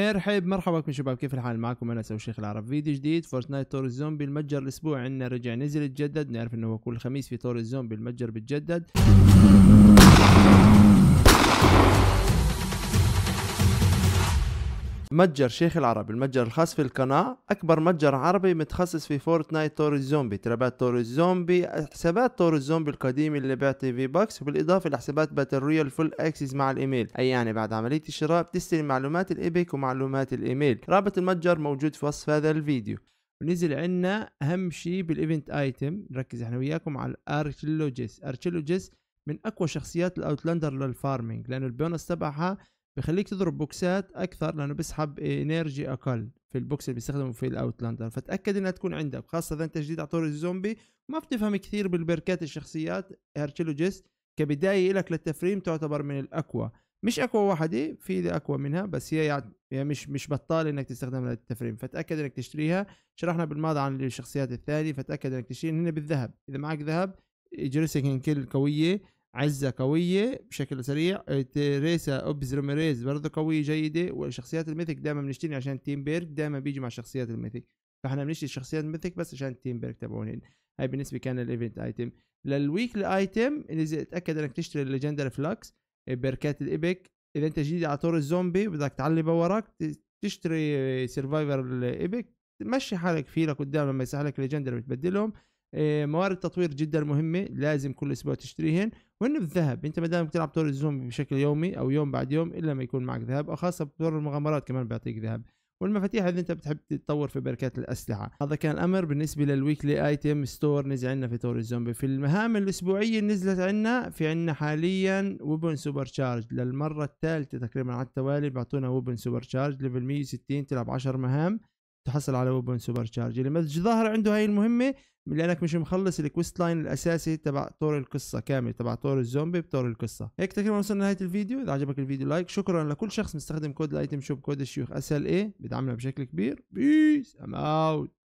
ارحب مرحبا بكم شباب كيف الحال معكم انا سوي شيخ العرب فيديو جديد فورتنايت تور الزومبي المتجر الاسبوع عندنا رجع نزل تجدد نعرف انه كل خميس في تور الزومبي المتجر بتجدد متجر شيخ العرب المتجر الخاص في القناة أكبر متجر عربي متخصص في فورتنايت تور الزومبي ترابات تور الزومبي حسابات تور الزومبي القديمة اللي بعتي في باكس بالإضافة لحسابات باتل رويال فول أكسس مع الإيميل أي يعني بعد عملية الشراء بتستلم معلومات الإيبك ومعلومات الإيميل رابط المتجر موجود في وصف هذا الفيديو ونزل عنا أهم شيء بالإيفنت آيتم نركز إحنا وياكم على الأرشيلوجيس أرشيلوجيس من أقوى شخصيات الأوتلاندر للفارمينج لأنه البونس تبعها بيخليك تضرب بوكسات اكثر لانه بيسحب انرجي اقل في البوكس اللي بيستخدمه في الاوتلاندر فتاكد انها تكون عندك خاصه اذا انت جديد على طور الزومبي ما بتفهم كثير بالبركات الشخصيات هرتشيلوجيست كبدايه لك للتفريم تعتبر من الاقوى مش اقوى واحده في اقوى منها بس هي يعني مش مش بطال انك تستخدمها للتفريم فتاكد انك تشتريها شرحنا بالماضي عن الشخصيات الثانيه فتاكد انك هنا بالذهب اذا معك ذهب جريسكن كل قويه عزة قوية بشكل سريع تريسا اوبز روميريز برضه قوية جيدة والشخصيات الميثك دائما بنشتري عشان تيم بيرك دائما بيجي مع شخصيات الميثك فاحنا بنشتري شخصيات الميثك بس عشان التيم بيرك تبعونهن هاي بالنسبة كان الايفنت ايتم للويكلي ايتم تاكد انك تشتري الليجندر آه، فلكس بركات الايبك اذا انت جديد على طور الزومبي بدك تعلي باورك تشتري سرفايفر الايبك تمشي حالك فيه لقدام لما يسحلك ليجندر بتبدلهم إيه، موارد تطوير جدا مهمه لازم كل اسبوع تشتريهن وهن الذهب انت ما دام بتلعب دور الزومبي بشكل يومي او يوم بعد يوم الا ما يكون معك ذهب وخاصه خاصه المغامرات كمان بيعطيك ذهب والمفاتيح اذا انت بتحب تتطور في بركات الاسلحه هذا كان الامر بالنسبه للويكلي ايتم ستور نزل عندنا في طور الزومبي في المهام الاسبوعيه نزلت عندنا في عندنا حاليا ويبن سوبر تشارج للمره الثالثه تقريبا على التوالي بيعطونا ويبن سوبر تشارج ليفل 160 تلعب 10 مهام تحصل على ويبون سوبر تشارج اللي ظاهر عنده هاي المهمه لانك مش مخلص الكويست لاين الاساسي تبع طور القصه كامل تبع طور الزومبي بطور القصه هيك تقريبا وصلنا لنهايه الفيديو اذا عجبك الفيديو لايك شكرا لكل شخص مستخدم كود الايتم شوب كود الشيوخ اس ال اي بدعمنا بشكل كبير بيس ام اوت